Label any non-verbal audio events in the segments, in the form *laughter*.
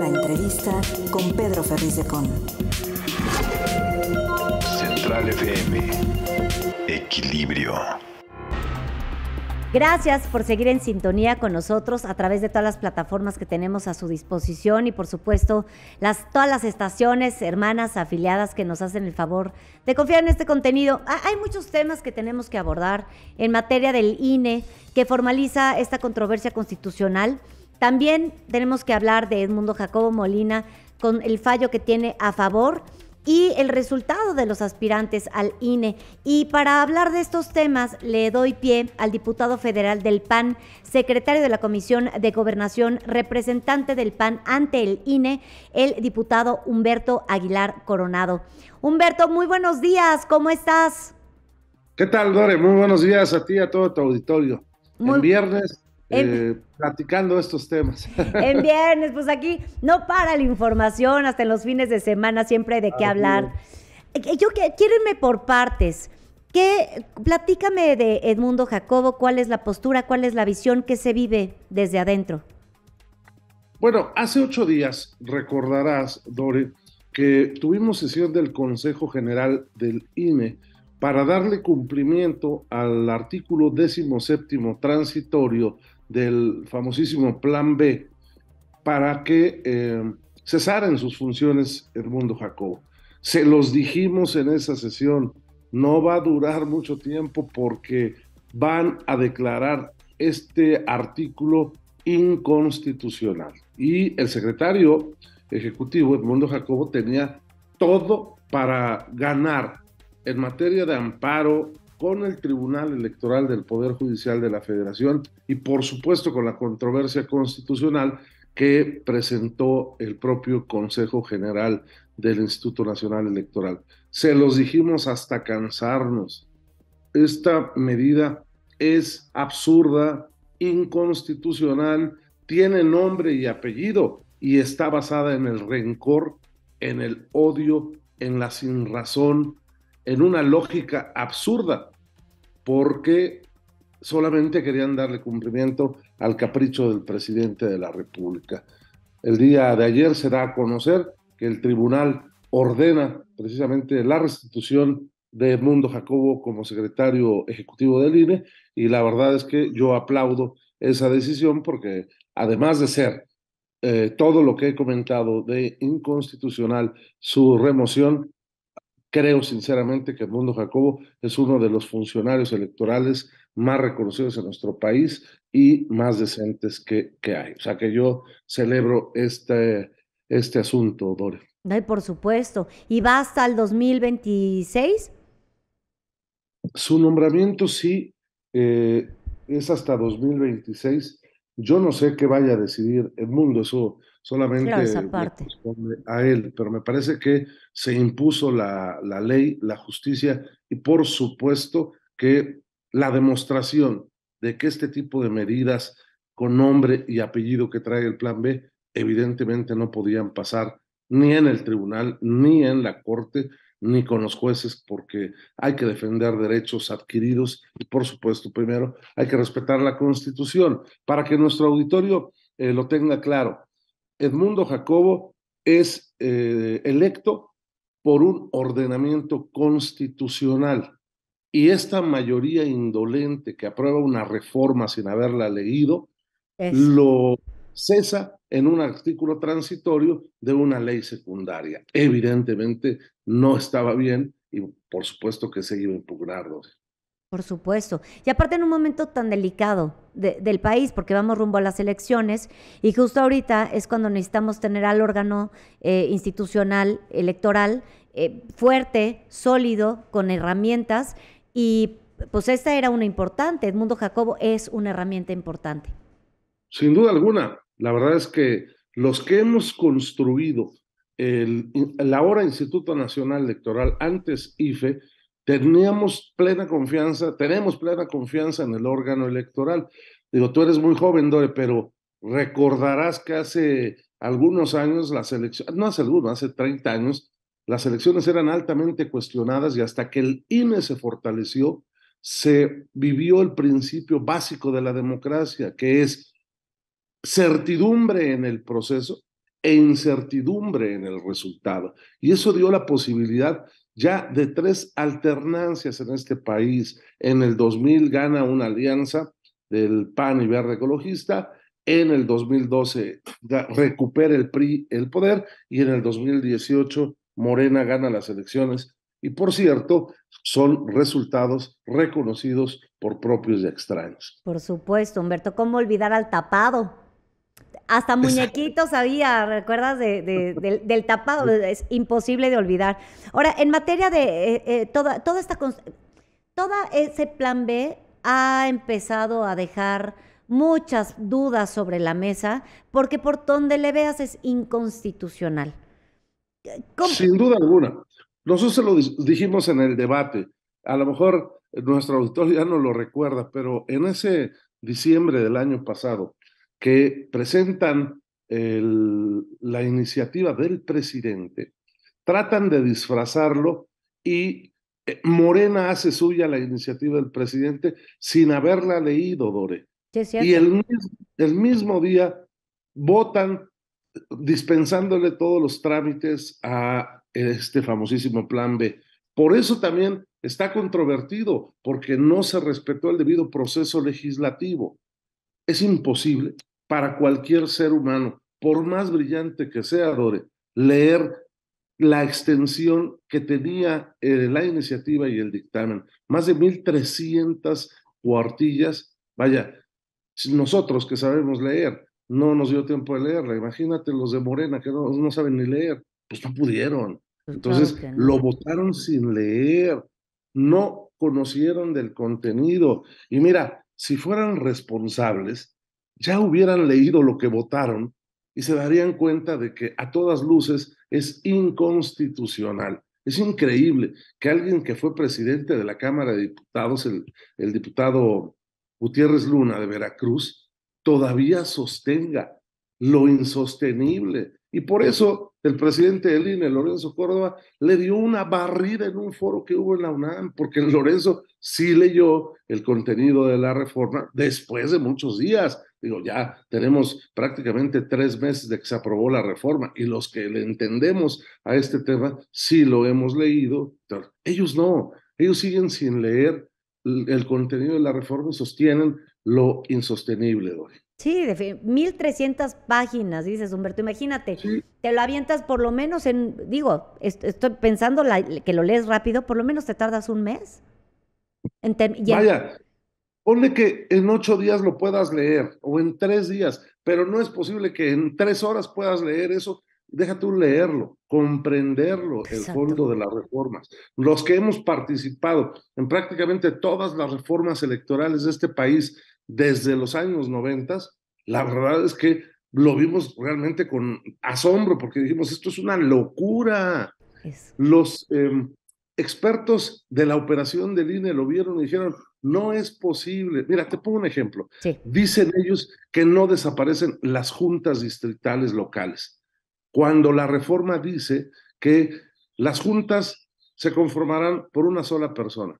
La entrevista con Pedro Ferriz de Con. Central FM. Equilibrio. Gracias por seguir en sintonía con nosotros a través de todas las plataformas que tenemos a su disposición y por supuesto las, todas las estaciones, hermanas, afiliadas que nos hacen el favor de confiar en este contenido. Ah, hay muchos temas que tenemos que abordar en materia del INE que formaliza esta controversia constitucional también tenemos que hablar de Edmundo Jacobo Molina con el fallo que tiene a favor y el resultado de los aspirantes al INE. Y para hablar de estos temas, le doy pie al diputado federal del PAN, secretario de la Comisión de Gobernación, representante del PAN ante el INE, el diputado Humberto Aguilar Coronado. Humberto, muy buenos días, ¿cómo estás? ¿Qué tal, Dore? Muy buenos días a ti y a todo tu auditorio. Muy... viernes eh, platicando estos temas. *laughs* En viernes, pues aquí no para la información, hasta en los fines de semana siempre hay de qué ah, hablar. Eh, eh, yo Yo quiérenme por partes. ¿Qué, platícame de Edmundo Jacobo, cuál es la postura, cuál es la visión que se vive desde adentro. Bueno, hace ocho días recordarás, Dore, que tuvimos sesión del Consejo General del INE para darle cumplimiento al artículo 17 transitorio del famosísimo Plan B para que eh, cesaran sus funciones Edmundo Jacobo. Se los dijimos en esa sesión, no va a durar mucho tiempo porque van a declarar este artículo inconstitucional. Y el secretario ejecutivo, Edmundo Jacobo, tenía todo para ganar en materia de amparo con el Tribunal Electoral del Poder Judicial de la Federación y por supuesto con la controversia constitucional que presentó el propio Consejo General del Instituto Nacional Electoral. Se los dijimos hasta cansarnos. Esta medida es absurda, inconstitucional, tiene nombre y apellido y está basada en el rencor, en el odio, en la sinrazón, en una lógica absurda porque solamente querían darle cumplimiento al capricho del presidente de la República. El día de ayer se da a conocer que el tribunal ordena precisamente la restitución de Mundo Jacobo como secretario ejecutivo del INE y la verdad es que yo aplaudo esa decisión porque además de ser eh, todo lo que he comentado de inconstitucional su remoción Creo sinceramente que Mundo Jacobo es uno de los funcionarios electorales más reconocidos en nuestro país y más decentes que, que hay. O sea que yo celebro este, este asunto, Dore. por supuesto. ¿Y va hasta el 2026? Su nombramiento sí eh, es hasta 2026. Yo no sé qué vaya a decidir Mundo eso solamente a él, pero me parece que se impuso la, la, ley, la justicia y por supuesto que la demostración de que este tipo de medidas con nombre y apellido que trae el plan B evidentemente no podían pasar ni en el tribunal, ni en la corte, ni con los jueces, porque hay que defender derechos adquiridos y por supuesto primero hay que respetar la constitución para que nuestro auditorio eh, lo tenga claro Edmundo Jacobo es eh, electo por un ordenamiento constitucional y esta mayoría indolente que aprueba una reforma sin haberla leído, lo cesa en un artículo transitorio de una ley secundaria. Evidentemente no estaba bien y por supuesto que se iba a impugnarlo. Por supuesto. Y aparte en un momento tan delicado, del país, porque vamos rumbo a las elecciones y justo ahorita es cuando necesitamos tener al órgano eh, institucional electoral eh, fuerte, sólido, con herramientas y pues esta era una importante, Edmundo Jacobo es una herramienta importante. Sin duda alguna, la verdad es que los que hemos construido el, el ahora Instituto Nacional Electoral, antes IFE, Teníamos plena confianza, tenemos plena confianza en el órgano electoral. Digo, tú eres muy joven, Dore, pero recordarás que hace algunos años las elecciones, no hace algunos, hace 30 años, las elecciones eran altamente cuestionadas y hasta que el INE se fortaleció, se vivió el principio básico de la democracia, que es certidumbre en el proceso e incertidumbre en el resultado. Y eso dio la posibilidad ya de tres alternancias en este país. En el 2000 gana una alianza del PAN y Verde Ecologista, en el 2012 recupera el PRI el poder y en el 2018 Morena gana las elecciones. Y por cierto, son resultados reconocidos por propios y extraños. Por supuesto, Humberto, ¿cómo olvidar al tapado? Hasta muñequitos había, ¿recuerdas? De, del, tapado, es imposible de olvidar. Ahora, en materia de eh, eh, toda, toda esta... Todo ese plan B ha empezado a dejar muchas dudas sobre la mesa porque por donde le veas es inconstitucional. Sin duda alguna. Nosotros lo dijimos en el debate. A lo mejor nuestro auditor ya no lo recuerda, pero en ese diciembre del año pasado, que presentan la iniciativa del presidente, tratan de disfrazarlo y eh, Morena hace suya la iniciativa del presidente sin haberla leído, Dore. y el, el mismo día votan dispensándole todos los trámites a este famosísimo plan B. Por eso también está controvertido, porque no se respetó el debido proceso legislativo. Es imposible para cualquier ser humano, por más brillante que sea, Dore, leer la extensión que tenía eh, la iniciativa y el dictamen. Más de 1.300 cuartillas. Vaya, nosotros que sabemos leer, no nos dio tiempo de leerla. Imagínate los de Morena que no, saben ni leer, pues no pudieron. Pues Entonces lo votaron sin leer, no conocieron del contenido. Y mira, si fueran responsables, ya hubieran leído lo que votaron y se darían cuenta de que a todas luces es inconstitucional. Es increíble que alguien que fue presidente de la Cámara de Diputados, el, diputado Gutiérrez Luna de Veracruz, todavía sostenga lo insostenible. Y por eso el presidente del INE, Lorenzo Córdoba, le dio una barrida en un foro que hubo en la UNAM, porque *laughs* Lorenzo sí leyó el contenido de la reforma después de muchos días. Digo, ya tenemos prácticamente tres meses de que se aprobó la reforma y los que le entendemos a este tema sí lo hemos leído. Ellos no, ellos siguen sin leer el contenido de la reforma sostienen lo insostenible, Sí, 1300 páginas, dices Humberto, imagínate, te lo avientas por lo menos en, digo, estoy pensando que lo lees rápido, por lo menos te tardas un mes. Vaya, Ponle que en ocho días lo puedas leer o en tres días, pero no es posible que en tres horas puedas leer eso. Déjate tú leerlo, comprenderlo, el fondo de las reformas. Los que hemos participado en prácticamente todas las reformas electorales de este país desde los años noventas, la verdad es que lo vimos realmente con asombro porque dijimos, esto es una locura. Los, em, expertos de la operación del INE lo vieron y dijeron, no es posible. Mira, te pongo un ejemplo. Dicen ellos que no desaparecen las juntas distritales locales, cuando la reforma dice que las juntas se conformarán por una sola persona.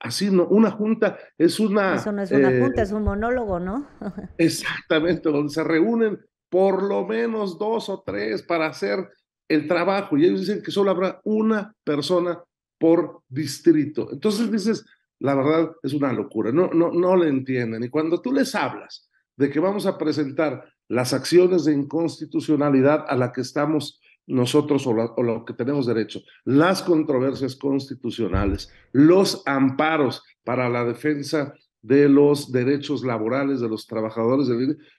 Así no, una junta es una... Eso no es una eh, junta, es un monólogo, ¿no? *laughs* exactamente, donde se reúnen por lo menos dos o tres para hacer el trabajo. Y ellos dicen que solo habrá una persona por distrito. Entonces dices, la verdad es una locura, no, no, no le entienden. Y cuando tú les hablas de que vamos a presentar las acciones de inconstitucionalidad a la que estamos nosotros o, lo que tenemos derecho, las controversias constitucionales, los amparos para la defensa de los derechos laborales de los trabajadores,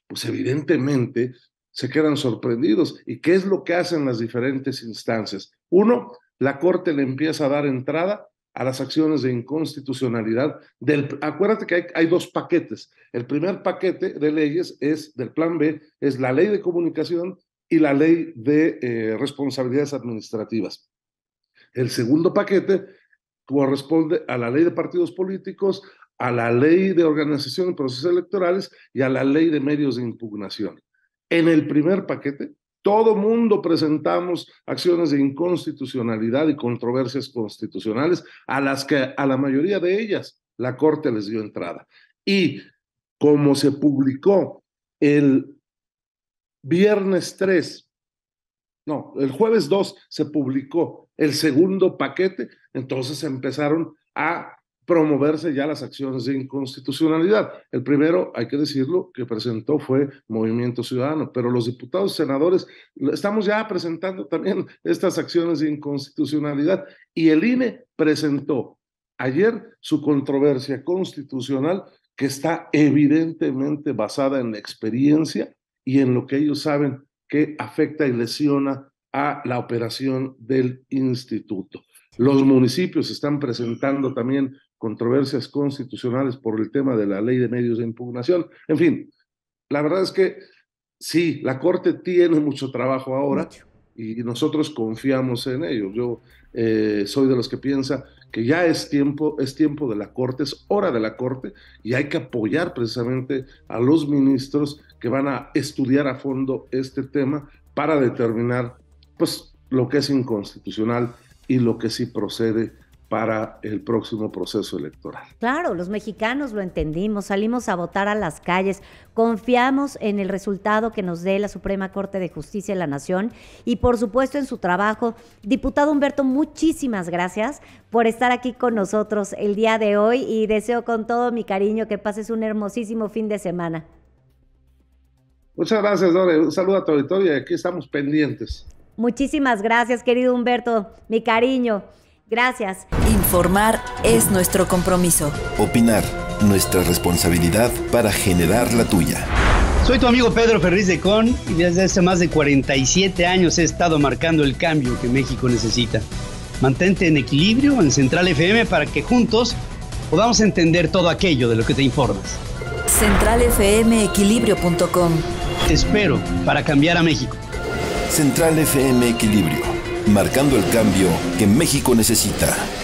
pues evidentemente se quedan sorprendidos. ¿Y qué es lo que hacen las diferentes instancias? Uno, la Corte le empieza a dar entrada a las acciones de inconstitucionalidad. Del, acuérdate que hay, dos paquetes. El primer paquete de leyes es del plan B, es la ley de comunicación y la ley de eh, responsabilidades administrativas. El segundo paquete corresponde a la ley de partidos políticos, a la ley de organización de procesos electorales y a la ley de medios de impugnación. En el primer paquete, todo mundo presentamos acciones de inconstitucionalidad y controversias constitucionales a las que a la mayoría de ellas la Corte les dio entrada. Y como se publicó el viernes 3, no, el jueves 2 se publicó el segundo paquete, entonces empezaron a promoverse ya las acciones de inconstitucionalidad. El primero, hay que decirlo, que presentó fue Movimiento Ciudadano, pero los diputados, senadores, estamos ya presentando también *laughs* estas acciones de inconstitucionalidad y el INE presentó ayer su controversia constitucional que está evidentemente basada en la experiencia y en lo que ellos saben que afecta y lesiona a la operación del instituto. Los municipios están presentando también controversias constitucionales por el tema de la ley de medios de impugnación. En fin, la verdad es que sí, la Corte tiene mucho trabajo ahora y nosotros confiamos en ello. Yo eh, soy de los que piensa que ya es tiempo, es tiempo de la Corte, es hora de la Corte y hay que apoyar precisamente a los ministros que van a estudiar a fondo este tema para determinar pues lo que es inconstitucional y lo que sí procede para el próximo proceso electoral. Claro, los mexicanos lo entendimos, salimos a votar a las calles, confiamos en el resultado que nos dé la Suprema Corte de Justicia de la Nación y por supuesto en su trabajo. Diputado Humberto, muchísimas gracias por estar aquí con nosotros el día de hoy y deseo con todo mi cariño que pases un hermosísimo fin de semana. Muchas gracias, Dore. Un saludo a tu auditorio y aquí estamos pendientes. Muchísimas gracias, querido Humberto, mi cariño. Gracias. Informar es nuestro compromiso. Opinar, nuestra responsabilidad para generar la tuya. Soy tu amigo Pedro Ferriz de Con y desde hace más de 47 años he estado marcando el cambio que México necesita. Mantente en equilibrio en Central FM para que juntos podamos entender todo aquello de lo que te informas. CentralFMEquilibrio.com Te espero para cambiar a México. Central FM Equilibrio, marcando el cambio que México necesita.